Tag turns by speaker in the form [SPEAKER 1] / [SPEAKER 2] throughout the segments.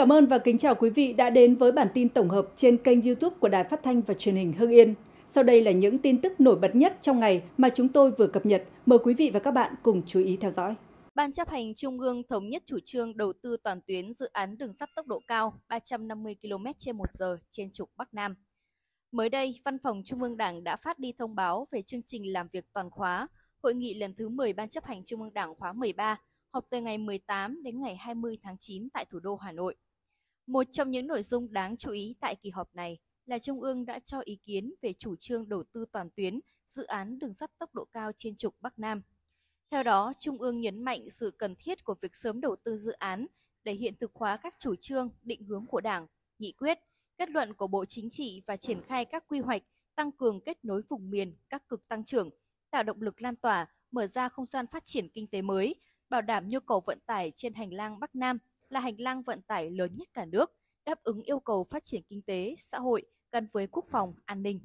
[SPEAKER 1] cảm ơn và kính chào quý vị đã đến với bản tin tổng hợp trên kênh YouTube của Đài Phát thanh và Truyền hình Hưng Yên. Sau đây là những tin tức nổi bật nhất trong ngày mà chúng tôi vừa cập nhật. Mời quý vị và các bạn cùng chú ý theo dõi. Ban chấp hành Trung ương thống nhất chủ trương đầu tư toàn tuyến dự án đường sắt tốc độ cao 350 km trên 1 giờ trên trục Bắc Nam. Mới đây, Văn phòng Trung ương Đảng đã phát đi thông báo về chương trình làm việc toàn khóa, hội nghị lần thứ 10 Ban chấp hành Trung ương Đảng khóa 13, họp từ ngày 18 đến ngày 20 tháng 9 tại thủ đô Hà Nội. Một trong những nội dung đáng chú ý tại kỳ họp này là Trung ương đã cho ý kiến về chủ trương đầu tư toàn tuyến dự án đường sắt tốc độ cao trên trục Bắc Nam. Theo đó, Trung ương nhấn mạnh sự cần thiết của việc sớm đầu tư dự án để hiện thực hóa các chủ trương, định hướng của Đảng, nghị quyết, kết luận của Bộ Chính trị và triển khai các quy hoạch tăng cường kết nối vùng miền, các cực tăng trưởng, tạo động lực lan tỏa, mở ra không gian phát triển kinh tế mới, bảo đảm nhu cầu vận tải trên hành lang Bắc Nam – là hành lang vận tải lớn nhất cả nước, đáp ứng yêu cầu phát triển kinh tế, xã hội gắn với quốc phòng, an ninh.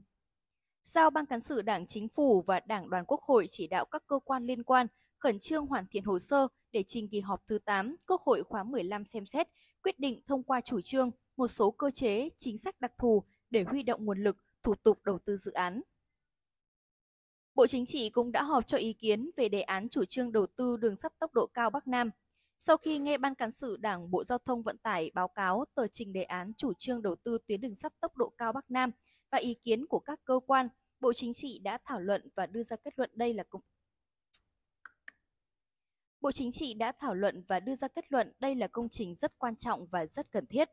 [SPEAKER 1] Giao Ban Cán sự Đảng Chính phủ và Đảng đoàn Quốc hội chỉ đạo các cơ quan liên quan khẩn trương hoàn thiện hồ sơ để trình kỳ họp thứ 8 Quốc hội khóa 15 xem xét, quyết định thông qua chủ trương một số cơ chế, chính sách đặc thù để huy động nguồn lực, thủ tục đầu tư dự án. Bộ Chính trị cũng đã họp cho ý kiến về đề án chủ trương đầu tư đường sắt tốc độ cao Bắc Nam sau khi nghe Ban Cán sự Đảng Bộ Giao thông Vận tải báo cáo tờ trình đề án chủ trương đầu tư tuyến đường sắt tốc độ cao Bắc Nam và ý kiến của các cơ quan, Bộ Chính trị đã thảo luận và đưa ra kết luận đây là công... Bộ Chính trị đã thảo luận và đưa ra kết luận đây là công trình rất quan trọng và rất cần thiết.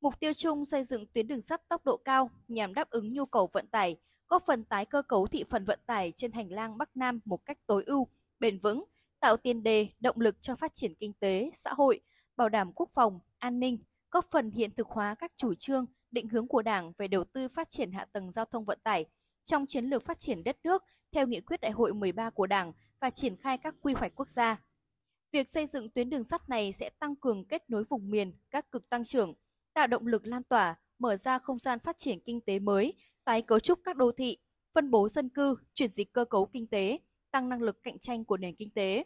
[SPEAKER 1] Mục tiêu chung xây dựng tuyến đường sắt tốc độ cao nhằm đáp ứng nhu cầu vận tải, góp phần tái cơ cấu thị phần vận tải trên hành lang Bắc Nam một cách tối ưu, bền vững, tạo tiền đề, động lực cho phát triển kinh tế, xã hội, bảo đảm quốc phòng, an ninh, góp phần hiện thực hóa các chủ trương, định hướng của Đảng về đầu tư phát triển hạ tầng giao thông vận tải trong chiến lược phát triển đất nước theo nghị quyết đại hội 13 của Đảng và triển khai các quy hoạch quốc gia. Việc xây dựng tuyến đường sắt này sẽ tăng cường kết nối vùng miền, các cực tăng trưởng, tạo động lực lan tỏa, mở ra không gian phát triển kinh tế mới, tái cấu trúc các đô thị, phân bố dân cư, chuyển dịch cơ cấu kinh tế, tăng năng lực cạnh tranh của nền kinh tế.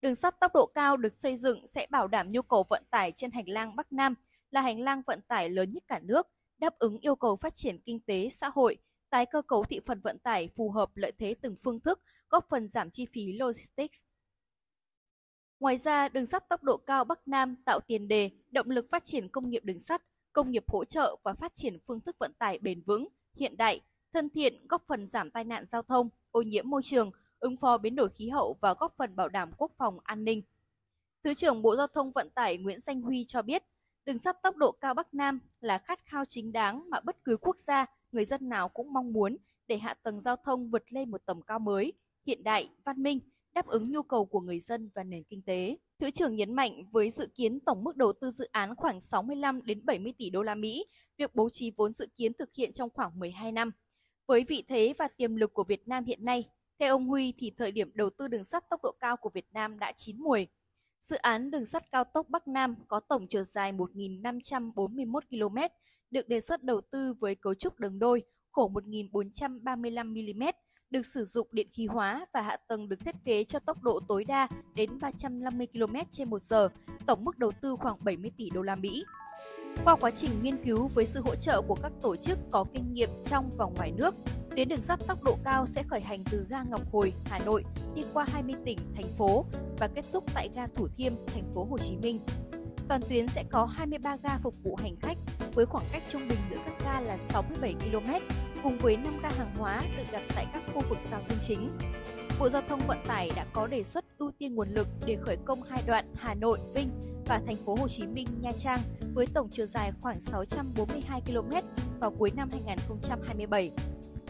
[SPEAKER 1] Đường sắt tốc độ cao được xây dựng sẽ bảo đảm nhu cầu vận tải trên hành lang Bắc Nam là hành lang vận tải lớn nhất cả nước, đáp ứng yêu cầu phát triển kinh tế, xã hội, tái cơ cấu thị phần vận tải phù hợp lợi thế từng phương thức, góp phần giảm chi phí logistics. Ngoài ra, đường sắt tốc độ cao Bắc Nam tạo tiền đề, động lực phát triển công nghiệp đường sắt, công nghiệp hỗ trợ và phát triển phương thức vận tải bền vững, hiện đại, thân thiện góp phần giảm tai nạn giao thông, ô nhiễm môi trường, ứng phó biến đổi khí hậu và góp phần bảo đảm quốc phòng an ninh. Thứ trưởng Bộ Giao thông Vận tải Nguyễn Danh Huy cho biết, đường sắt tốc độ cao Bắc Nam là khát khao chính đáng mà bất cứ quốc gia, người dân nào cũng mong muốn để hạ tầng giao thông vượt lên một tầm cao mới, hiện đại, văn minh, đáp ứng nhu cầu của người dân và nền kinh tế. Thứ trưởng nhấn mạnh với dự kiến tổng mức đầu tư dự án khoảng 65 đến 70 tỷ đô la Mỹ, việc bố trí vốn dự kiến thực hiện trong khoảng 12 năm với vị thế và tiềm lực của Việt Nam hiện nay, theo ông Huy thì thời điểm đầu tư đường sắt tốc độ cao của Việt Nam đã chín mùi. Dự án đường sắt cao tốc Bắc Nam có tổng chiều dài 1.541 km, được đề xuất đầu tư với cấu trúc đường đôi, khổ 1.435 mm, được sử dụng điện khí hóa và hạ tầng được thiết kế cho tốc độ tối đa đến 350 km trên một giờ, tổng mức đầu tư khoảng 70 tỷ đô la Mỹ. Qua quá trình nghiên cứu với sự hỗ trợ của các tổ chức có kinh nghiệm trong và ngoài nước, tuyến đường sắt tốc độ cao sẽ khởi hành từ ga Ngọc Hồi, Hà Nội, đi qua 20 tỉnh, thành phố và kết thúc tại ga Thủ Thiêm, thành phố Hồ Chí Minh. Toàn tuyến sẽ có 23 ga phục vụ hành khách với khoảng cách trung bình giữa các ga là 67 km, cùng với 5 ga hàng hóa được đặt tại các khu vực giao thông chính. Bộ Giao thông Vận tải đã có đề xuất ưu tiên nguồn lực để khởi công hai đoạn Hà Nội-Vinh và thành phố Hồ Chí Minh, Nha Trang với tổng chiều dài khoảng 642 km vào cuối năm 2027.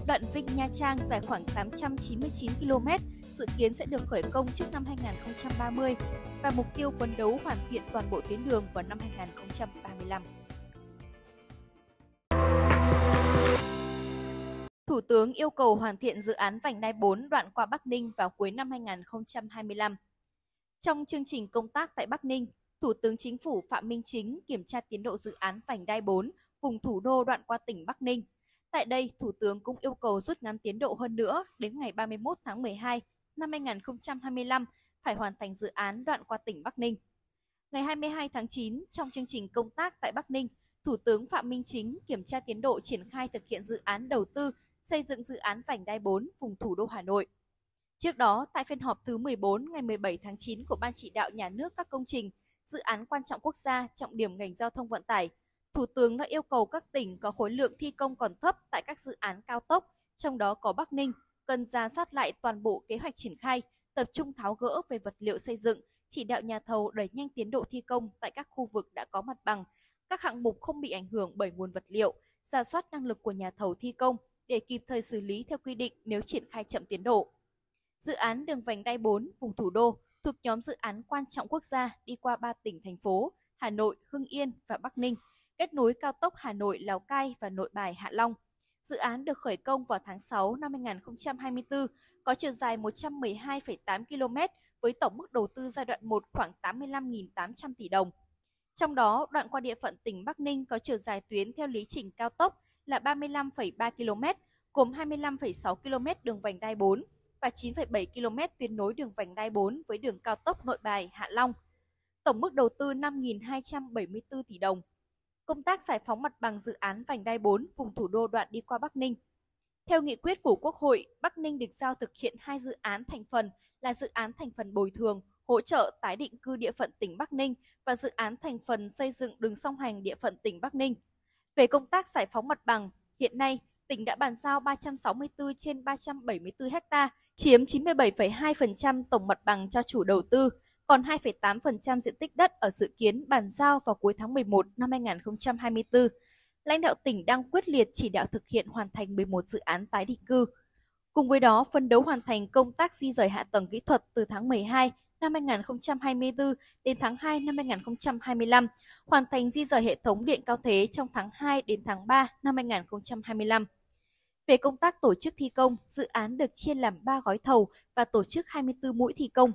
[SPEAKER 1] Đoạn Vinh Nha Trang dài khoảng 899 km dự kiến sẽ được khởi công trước năm 2030 và mục tiêu phấn đấu hoàn thiện toàn bộ tuyến đường vào năm 2035. Thủ tướng yêu cầu hoàn thiện dự án vành đai 4 đoạn qua Bắc Ninh vào cuối năm 2025. Trong chương trình công tác tại Bắc Ninh, Thủ tướng Chính phủ Phạm Minh Chính kiểm tra tiến độ dự án vành đai 4 vùng thủ đô đoạn qua tỉnh Bắc Ninh. Tại đây, Thủ tướng cũng yêu cầu rút ngắn tiến độ hơn nữa đến ngày 31 tháng 12 năm 2025 phải hoàn thành dự án đoạn qua tỉnh Bắc Ninh. Ngày 22 tháng 9, trong chương trình công tác tại Bắc Ninh, Thủ tướng Phạm Minh Chính kiểm tra tiến độ triển khai thực hiện dự án đầu tư xây dựng dự án vành đai 4 vùng thủ đô Hà Nội. Trước đó, tại phiên họp thứ 14 ngày 17 tháng 9 của Ban chỉ đạo nhà nước các công trình – dự án quan trọng quốc gia, trọng điểm ngành giao thông vận tải. Thủ tướng đã yêu cầu các tỉnh có khối lượng thi công còn thấp tại các dự án cao tốc, trong đó có Bắc Ninh, cần ra soát lại toàn bộ kế hoạch triển khai, tập trung tháo gỡ về vật liệu xây dựng, chỉ đạo nhà thầu đẩy nhanh tiến độ thi công tại các khu vực đã có mặt bằng, các hạng mục không bị ảnh hưởng bởi nguồn vật liệu, ra soát năng lực của nhà thầu thi công để kịp thời xử lý theo quy định nếu triển khai chậm tiến độ. Dự án đường vành đai 4 vùng thủ đô thuộc nhóm dự án quan trọng quốc gia đi qua 3 tỉnh thành phố Hà Nội, Hưng Yên và Bắc Ninh, kết nối cao tốc Hà Nội, Lào Cai và Nội Bài, Hạ Long. Dự án được khởi công vào tháng 6 năm 2024, có chiều dài 112,8 km với tổng mức đầu tư giai đoạn 1 khoảng 85.800 tỷ đồng. Trong đó, đoạn qua địa phận tỉnh Bắc Ninh có chiều dài tuyến theo lý trình cao tốc là 35,3 km, gồm 25,6 km đường vành đai 4, và 9,7 km tuyến nối đường vành đai 4 với đường cao tốc Nội Bài Hạ Long. Tổng mức đầu tư 5.274 tỷ đồng. Công tác giải phóng mặt bằng dự án vành đai 4 vùng thủ đô đoạn đi qua Bắc Ninh. Theo nghị quyết của Quốc hội, Bắc Ninh được giao thực hiện hai dự án thành phần là dự án thành phần bồi thường, hỗ trợ tái định cư địa phận tỉnh Bắc Ninh và dự án thành phần xây dựng đường song hành địa phận tỉnh Bắc Ninh. Về công tác giải phóng mặt bằng, hiện nay tỉnh đã bàn giao 364 trên 374 ha, chiếm 97,2% tổng mặt bằng cho chủ đầu tư, còn 2,8% diện tích đất ở dự kiến bàn giao vào cuối tháng 11 năm 2024. Lãnh đạo tỉnh đang quyết liệt chỉ đạo thực hiện hoàn thành 11 dự án tái định cư. Cùng với đó, phân đấu hoàn thành công tác di rời hạ tầng kỹ thuật từ tháng 12 năm 2024 đến tháng 2 năm 2025, hoàn thành di rời hệ thống điện cao thế trong tháng 2 đến tháng 3 năm 2025. Về công tác tổ chức thi công, dự án được chia làm 3 gói thầu và tổ chức 24 mũi thi công.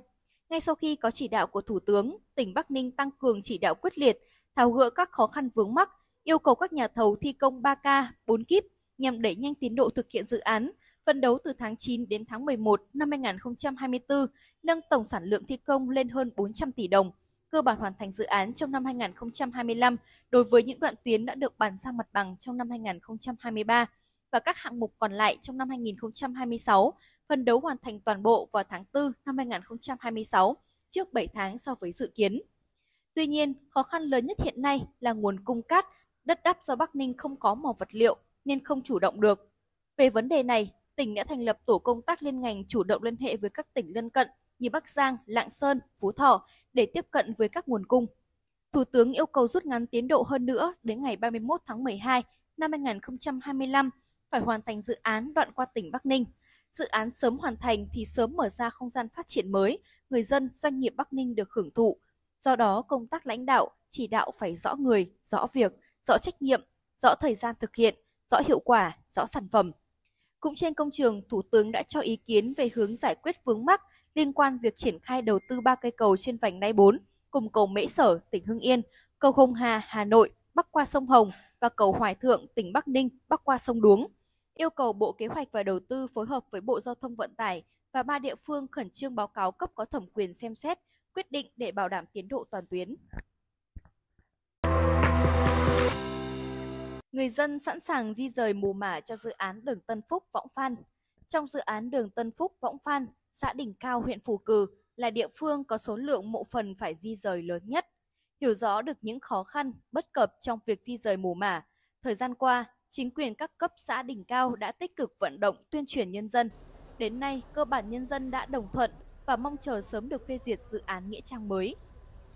[SPEAKER 1] Ngay sau khi có chỉ đạo của Thủ tướng, tỉnh Bắc Ninh tăng cường chỉ đạo quyết liệt, tháo gỡ các khó khăn vướng mắc, yêu cầu các nhà thầu thi công 3K, 4 kíp nhằm đẩy nhanh tiến độ thực hiện dự án, phân đấu từ tháng 9 đến tháng 11 năm 2024 nâng tổng sản lượng thi công lên hơn 400 tỷ đồng, cơ bản hoàn thành dự án trong năm 2025 đối với những đoạn tuyến đã được bàn giao mặt bằng trong năm 2023 và các hạng mục còn lại trong năm 2026, phân đấu hoàn thành toàn bộ vào tháng 4 năm 2026, trước 7 tháng so với dự kiến. Tuy nhiên, khó khăn lớn nhất hiện nay là nguồn cung cát, đất đắp do Bắc Ninh không có mỏ vật liệu nên không chủ động được. Về vấn đề này, tỉnh đã thành lập tổ công tác liên ngành chủ động liên hệ với các tỉnh lân cận như Bắc Giang, Lạng Sơn, Phú Thọ để tiếp cận với các nguồn cung. Thủ tướng yêu cầu rút ngắn tiến độ hơn nữa đến ngày 31 tháng 12 năm 2025 phải hoàn thành dự án đoạn qua tỉnh Bắc Ninh. Dự án sớm hoàn thành thì sớm mở ra không gian phát triển mới, người dân, doanh nghiệp Bắc Ninh được hưởng thụ. Do đó, công tác lãnh đạo, chỉ đạo phải rõ người, rõ việc, rõ trách nhiệm, rõ thời gian thực hiện, rõ hiệu quả, rõ sản phẩm – cũng trên công trường, Thủ tướng đã cho ý kiến về hướng giải quyết vướng mắc liên quan việc triển khai đầu tư ba cây cầu trên vành đai 4, cùng cầu Mễ Sở, tỉnh Hưng Yên, cầu Hồng Hà, Hà Nội, bắc qua sông Hồng và cầu Hoài Thượng, tỉnh Bắc Ninh, bắc qua sông Đuống. Yêu cầu Bộ Kế hoạch và Đầu tư phối hợp với Bộ Giao thông Vận tải và ba địa phương khẩn trương báo cáo cấp có thẩm quyền xem xét, quyết định để bảo đảm tiến độ toàn tuyến. người dân sẵn sàng di rời mù mả cho dự án đường Tân Phúc – Võng Phan. Trong dự án đường Tân Phúc – Võng Phan, xã Đỉnh Cao, huyện Phù Cử là địa phương có số lượng mộ phần phải di rời lớn nhất. Hiểu rõ được những khó khăn, bất cập trong việc di rời mù mả, thời gian qua, chính quyền các cấp xã Đỉnh Cao đã tích cực vận động tuyên truyền nhân dân. Đến nay, cơ bản nhân dân đã đồng thuận và mong chờ sớm được phê duyệt dự án Nghĩa Trang mới.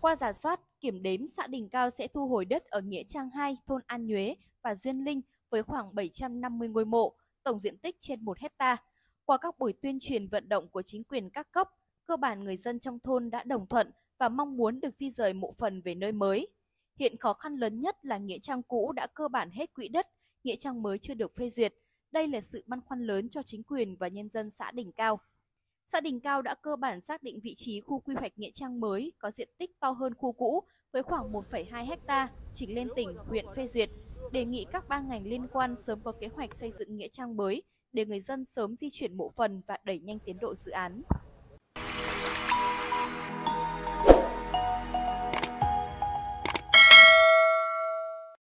[SPEAKER 1] Qua giả soát, kiểm đếm xã Đình Cao sẽ thu hồi đất ở Nghĩa Trang 2, thôn An Nhuế và Duyên Linh với khoảng 750 ngôi mộ, tổng diện tích trên 1 hecta. Qua các buổi tuyên truyền vận động của chính quyền các cấp, cơ bản người dân trong thôn đã đồng thuận và mong muốn được di rời mộ phần về nơi mới. Hiện khó khăn lớn nhất là nghĩa trang cũ đã cơ bản hết quỹ đất, nghĩa trang mới chưa được phê duyệt. Đây là sự băn khoăn lớn cho chính quyền và nhân dân xã Đỉnh Cao. Xã Đỉnh Cao đã cơ bản xác định vị trí khu quy hoạch nghĩa trang mới có diện tích to hơn khu cũ với khoảng 1,2 hecta trình lên tỉnh, huyện phê duyệt đề nghị các ban ngành liên quan sớm có kế hoạch xây dựng nghĩa trang mới để người dân sớm di chuyển bộ phần và đẩy nhanh tiến độ dự án.